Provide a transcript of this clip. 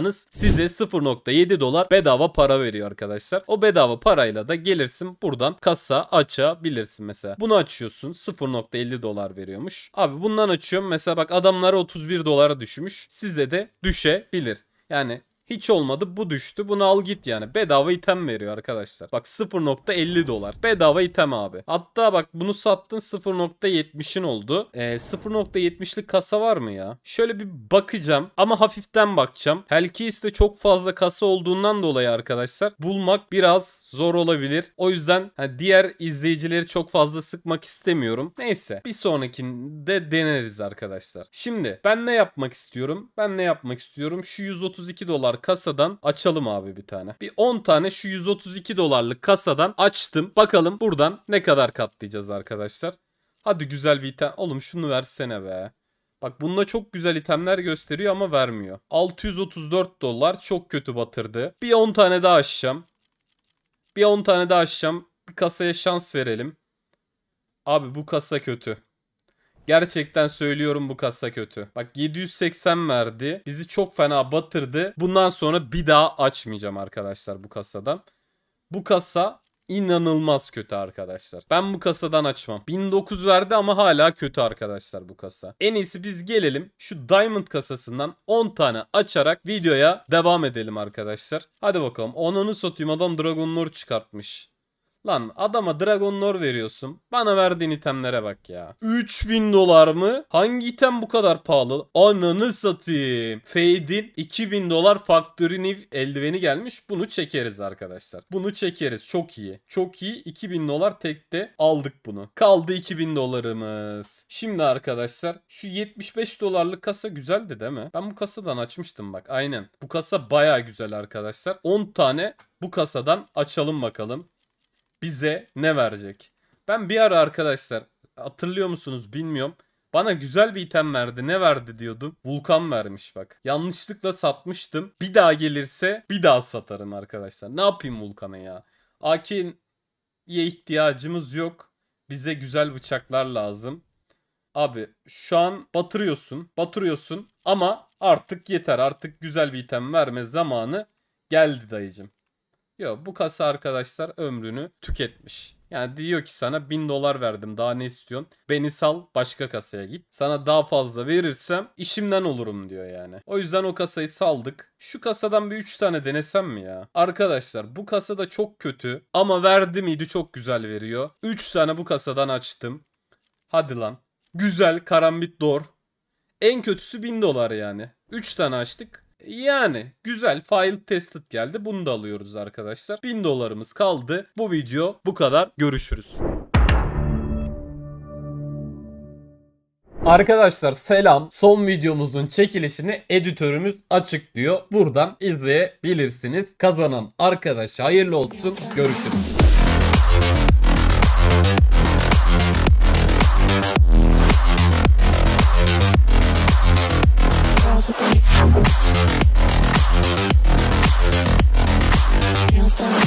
alırsanız size 0.7 dolar bedava para veriyor arkadaşlar. O bedava parayla da gelirsin buradan kasa açabilirsin mesela. Bunu açıyorsun 0.50 dolar veriyormuş. Abi bundan açıyorum mesela bak adamlara 31 dolara düşmüş. Size de düşebilir. Yani hiç olmadı bu düştü bunu al git yani. Bedava item veriyor arkadaşlar. Bak 0.50 dolar. Bedava item abi. Hatta bak bunu sattın 0.70'in oldu. E, ee, 0.70'lik kasa var mı ya? Şöyle bir bakacağım ama hafiften bakacağım. Helkiste çok fazla kasa olduğundan dolayı arkadaşlar bulmak biraz zor olabilir. O yüzden hani diğer izleyicileri çok fazla sıkmak istemiyorum. Neyse bir sonrakinde deneriz arkadaşlar. Şimdi ben ne yapmak istiyorum? Ben ne yapmak istiyorum? Şu 132 dolar kasadan açalım abi bir tane. Bir 10 tane şu 132 dolarlık kasadan açtım. Bakalım buradan ne kadar katlayacağız arkadaşlar. Hadi güzel bir item. Oğlum şunu versene be. Bak bununla çok güzel itemler gösteriyor ama vermiyor. 634 dolar çok kötü batırdı. Bir 10 tane daha açacağım. Bir 10 tane daha açacağım. Bir kasaya şans verelim. Abi bu kasa kötü. Gerçekten söylüyorum bu kasa kötü. Bak 780 verdi. Bizi çok fena batırdı. Bundan sonra bir daha açmayacağım arkadaşlar bu kasadan. Bu kasa inanılmaz kötü arkadaşlar. Ben bu kasadan açmam. 1009 verdi ama hala kötü arkadaşlar bu kasa. En iyisi biz gelelim şu Diamond kasasından 10 tane açarak videoya devam edelim arkadaşlar. Hadi bakalım. Onunu satayım adam Dragon Lord çıkartmış. Lan adama Dragon Lore veriyorsun. Bana verdiğin itemlere bak ya. 3000 dolar mı? Hangi item bu kadar pahalı? Ananı satayım. Fade'in 2000 dolar Factory eldiveni gelmiş. Bunu çekeriz arkadaşlar. Bunu çekeriz. Çok iyi. Çok iyi. 2000 dolar tekte aldık bunu. Kaldı 2000 dolarımız. Şimdi arkadaşlar şu 75 dolarlık kasa güzeldi değil mi? Ben bu kasadan açmıştım bak. Aynen. Bu kasa baya güzel arkadaşlar. 10 tane bu kasadan açalım bakalım bize ne verecek? Ben bir ara arkadaşlar hatırlıyor musunuz bilmiyorum. Bana güzel bir item verdi. Ne verdi diyordum. Vulkan vermiş bak. Yanlışlıkla satmıştım. Bir daha gelirse bir daha satarım arkadaşlar. Ne yapayım Vulkan'a ya? Akinye ihtiyacımız yok. Bize güzel bıçaklar lazım. Abi şu an batırıyorsun. Batırıyorsun ama artık yeter. Artık güzel bir item verme zamanı geldi dayıcım. Yok bu kasa arkadaşlar ömrünü tüketmiş. Yani diyor ki sana 1000 dolar verdim daha ne istiyorsun? Beni sal başka kasaya git. Sana daha fazla verirsem işimden olurum diyor yani. O yüzden o kasayı saldık. Şu kasadan bir 3 tane denesem mi ya? Arkadaşlar bu kasa da çok kötü ama verdi miydi çok güzel veriyor. 3 tane bu kasadan açtım. Hadi lan. Güzel karambit dor. En kötüsü 1000 dolar yani. 3 tane açtık. Yani güzel file tested geldi. Bunu da alıyoruz arkadaşlar. 1000 dolarımız kaldı. Bu video bu kadar. Görüşürüz. Arkadaşlar selam. Son videomuzun çekilişini editörümüz açıklıyor. Buradan izleyebilirsiniz. Kazanan arkadaş hayırlı olsun. Görüşürüz. today. Feels the